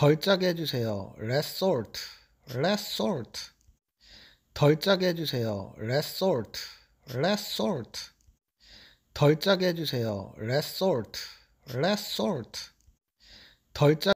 덜 짜게 해주세요. less salt, less salt. 덜 짜게 해주세요. less salt, less salt. 덜 짜게 해주세요. less salt, less salt. 덜 짜게